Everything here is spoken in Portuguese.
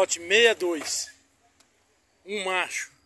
lote 62, um macho.